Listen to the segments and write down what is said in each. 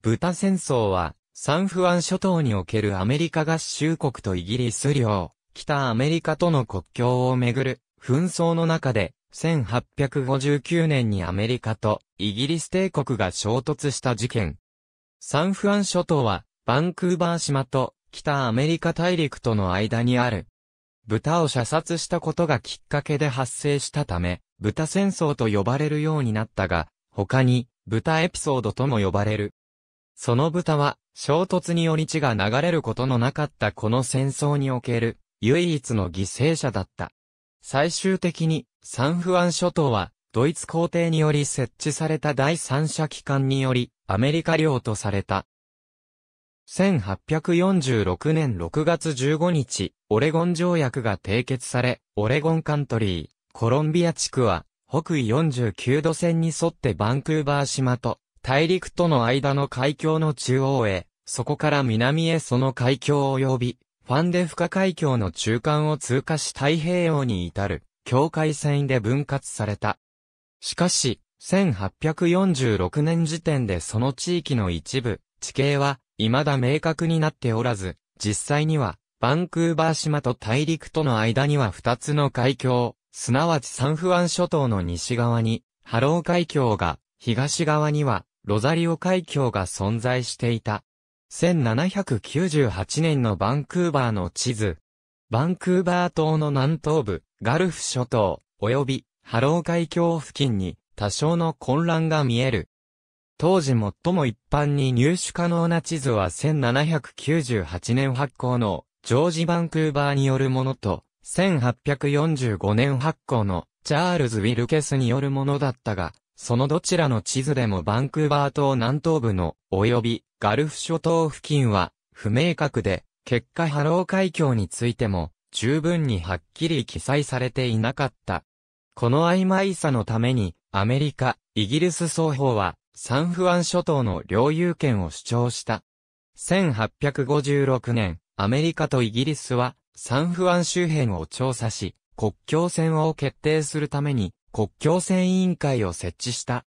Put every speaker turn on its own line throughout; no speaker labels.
豚戦争は、サンフアン諸島におけるアメリカ合衆国とイギリス領、北アメリカとの国境をめぐる紛争の中で、1859年にアメリカとイギリス帝国が衝突した事件。サンフアン諸島は、バンクーバー島と北アメリカ大陸との間にある。豚を射殺したことがきっかけで発生したため、豚戦争と呼ばれるようになったが、他に、豚エピソードとも呼ばれる。その豚は、衝突により血が流れることのなかったこの戦争における、唯一の犠牲者だった。最終的に、サンフアン諸島は、ドイツ皇帝により設置された第三者機関により、アメリカ領とされた。1846年6月15日、オレゴン条約が締結され、オレゴンカントリー、コロンビア地区は、北緯49度線に沿ってバンクーバー島と、大陸との間の海峡の中央へ、そこから南へその海峡を及び、ファンデフカ海峡の中間を通過し太平洋に至る、境界線で分割された。しかし、1846年時点でその地域の一部、地形は、未だ明確になっておらず、実際には、バンクーバー島と大陸との間には2つの海峡、すなわちサンフアン諸島の西側に、ハロー海峡が、東側には、ロザリオ海峡が存在していた。1798年のバンクーバーの地図。バンクーバー島の南東部、ガルフ諸島、及びハロー海峡付近に多少の混乱が見える。当時最も一般に入手可能な地図は1798年発行のジョージ・バンクーバーによるものと、1845年発行のチャールズ・ウィルケスによるものだったが、そのどちらの地図でもバンクーバー島南東部の、及びガルフ諸島付近は不明確で、結果ハロー海峡についても十分にはっきり記載されていなかった。この曖昧さのために、アメリカ、イギリス双方は、サンフアン諸島の領有権を主張した。1856年、アメリカとイギリスは、サンフアン周辺を調査し、国境線を決定するために、国境線委員会を設置した。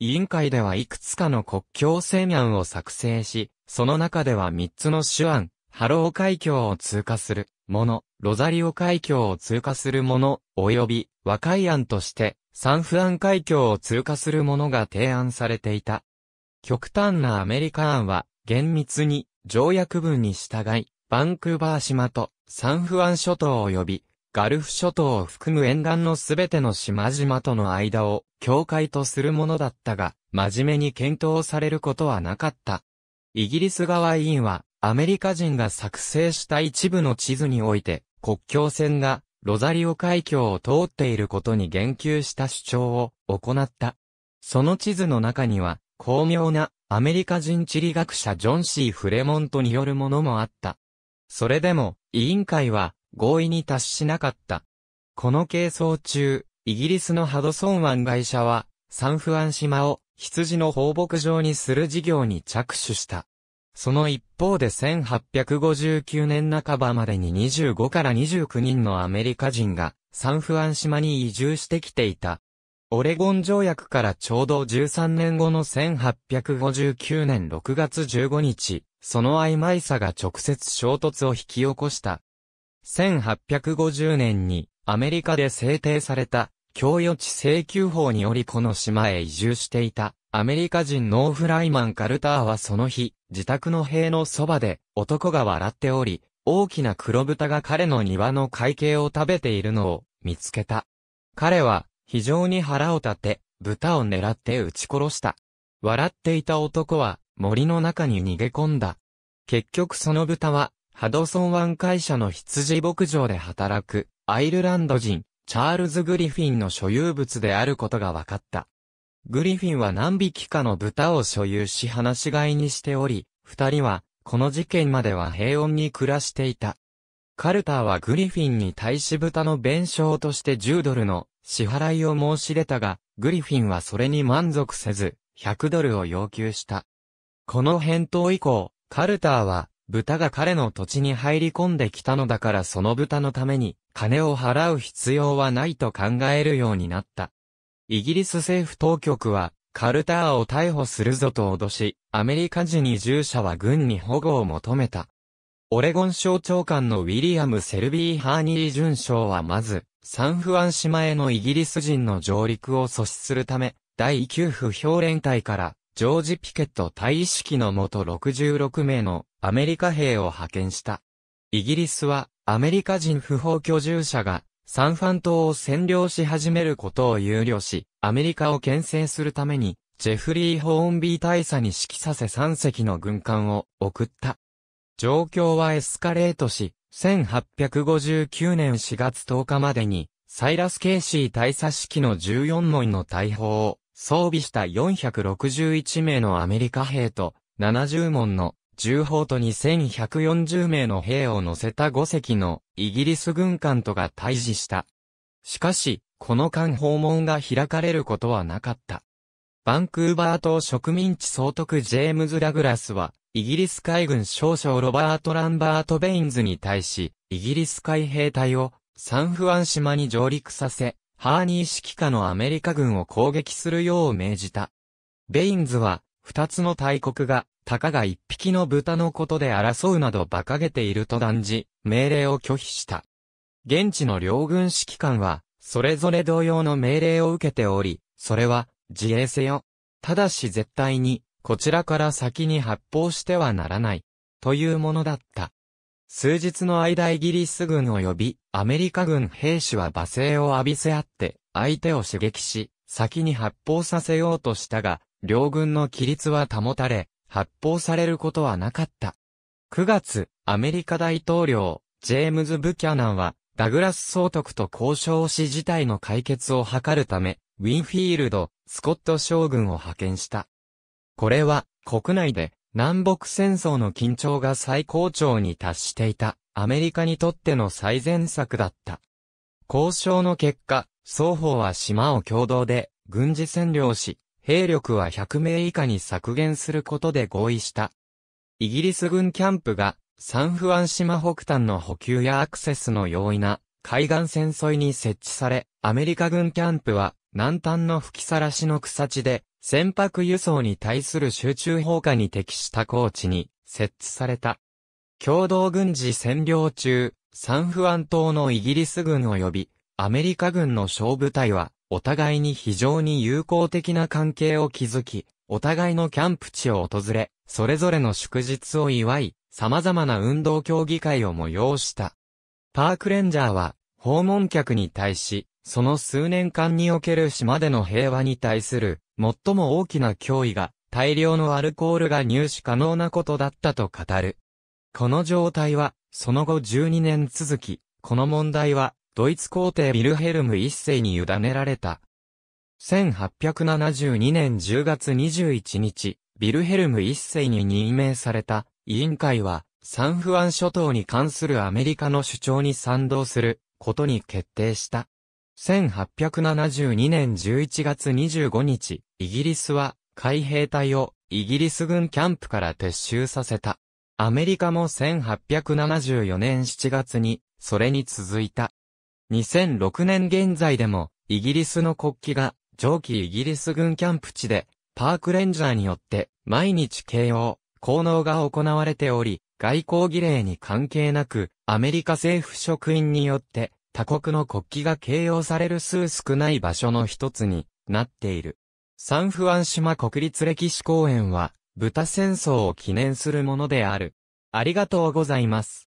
委員会ではいくつかの国境線案を作成し、その中では3つの手案、ハロー海峡を通過するもの、ロザリオ海峡を通過するもの、及び和解案として、サンフアン海峡を通過するものが提案されていた。極端なアメリカ案は、厳密に条約文に従い、バンクーバー島とサンフアン諸島及びガルフ諸島を含む沿岸のすべての島々との間を境界とするものだったが、真面目に検討されることはなかった。イギリス側委員は、アメリカ人が作成した一部の地図において、国境線がロザリオ海峡を通っていることに言及した主張を行った。その地図の中には、巧妙なアメリカ人地理学者ジョン・シー・フレモントによるものもあった。それでも、委員会は、合意に達しなかった。この係争中、イギリスのハドソン湾会社は、サンフアン島を羊の放牧場にする事業に着手した。その一方で1859年半ばまでに25から29人のアメリカ人がサンフアン島に移住してきていた。オレゴン条約からちょうど13年後の1859年6月15日、その曖昧さが直接衝突を引き起こした。1850年にアメリカで制定された供与地請求法によりこの島へ移住していたアメリカ人ノーフライマン・カルターはその日、自宅の塀のそばで男が笑っており、大きな黒豚が彼の庭の会計を食べているのを見つけた。彼は非常に腹を立て、豚を狙って撃ち殺した。笑っていた男は森の中に逃げ込んだ。結局その豚はハドソン湾会社の羊牧場で働くアイルランド人、チャールズ・グリフィンの所有物であることが分かった。グリフィンは何匹かの豚を所有し放し飼いにしており、二人は、この事件までは平穏に暮らしていた。カルターはグリフィンに対し豚の弁償として10ドルの支払いを申し出たが、グリフィンはそれに満足せず、100ドルを要求した。この返答以降、カルターは豚が彼の土地に入り込んできたのだからその豚のために、金を払う必要はないと考えるようになった。イギリス政府当局は、カルターを逮捕するぞと脅し、アメリカ人移住者は軍に保護を求めた。オレゴン省長官のウィリアム・セルビー・ハーニー准将はまず、サンフアン島へのイギリス人の上陸を阻止するため、第9府評連隊から、ジョージ・ピケット大使記のもと66名のアメリカ兵を派遣した。イギリスは、アメリカ人不法居住者が、サンファン島を占領し始めることを憂慮し、アメリカを牽制するために、ジェフリー・ホーンビー大佐に指揮させ3隻の軍艦を送った。状況はエスカレートし、1859年4月10日までに、サイラス・ケイシー大佐指揮の14門の大砲を装備した461名のアメリカ兵と70門の重宝砲と2140名の兵を乗せた5隻のイギリス軍艦とが対峙した。しかし、この間訪問が開かれることはなかった。バンクーバー島植民地総督ジェームズ・ラグラスは、イギリス海軍少将ロバート・ランバート・ベインズに対し、イギリス海兵隊をサンフアン島に上陸させ、ハーニー指揮下のアメリカ軍を攻撃するよう命じた。ベインズは、二つの大国が、たかが一匹の豚のことで争うなど馬鹿げていると断じ、命令を拒否した。現地の両軍指揮官は、それぞれ同様の命令を受けており、それは、自衛せよ。ただし絶対に、こちらから先に発砲してはならない。というものだった。数日の間イギリス軍及びアメリカ軍兵士は罵声を浴びせ合って相手を刺激し、先に発砲させようとしたが、両軍の規律は保たれ、発砲されることはなかった。9月、アメリカ大統領、ジェームズ・ブキャナンは、ダグラス総督と交渉し事態の解決を図るため、ウィンフィールド、スコット将軍を派遣した。これは、国内で、南北戦争の緊張が最高潮に達していた、アメリカにとっての最善策だった。交渉の結果、双方は島を共同で、軍事占領し、兵力は100名以下に削減することで合意した。イギリス軍キャンプがサンフアン島北端の補給やアクセスの容易な海岸線沿いに設置され、アメリカ軍キャンプは南端の吹きさらしの草地で船舶輸送に対する集中砲火に適した高地に設置された。共同軍事占領中、サンフアン島のイギリス軍及びアメリカ軍の小部隊はお互いに非常に友好的な関係を築き、お互いのキャンプ地を訪れ、それぞれの祝日を祝い、様々な運動競技会を催した。パークレンジャーは、訪問客に対し、その数年間における島での平和に対する、最も大きな脅威が、大量のアルコールが入手可能なことだったと語る。この状態は、その後12年続き、この問題は、ドイツ皇帝ビルヘルム一世に委ねられた。1872年10月21日、ビルヘルム一世に任命された委員会は、サンフアン諸島に関するアメリカの主張に賛同することに決定した。1872年11月25日、イギリスは海兵隊をイギリス軍キャンプから撤収させた。アメリカも1874年7月に、それに続いた。2006年現在でも、イギリスの国旗が、上記イギリス軍キャンプ地で、パークレンジャーによって、毎日慶応、効能が行われており、外交儀礼に関係なく、アメリカ政府職員によって、他国の国旗が掲揚される数少ない場所の一つになっている。サンフアン島国立歴史公園は、豚戦争を記念するものである。ありがとうございます。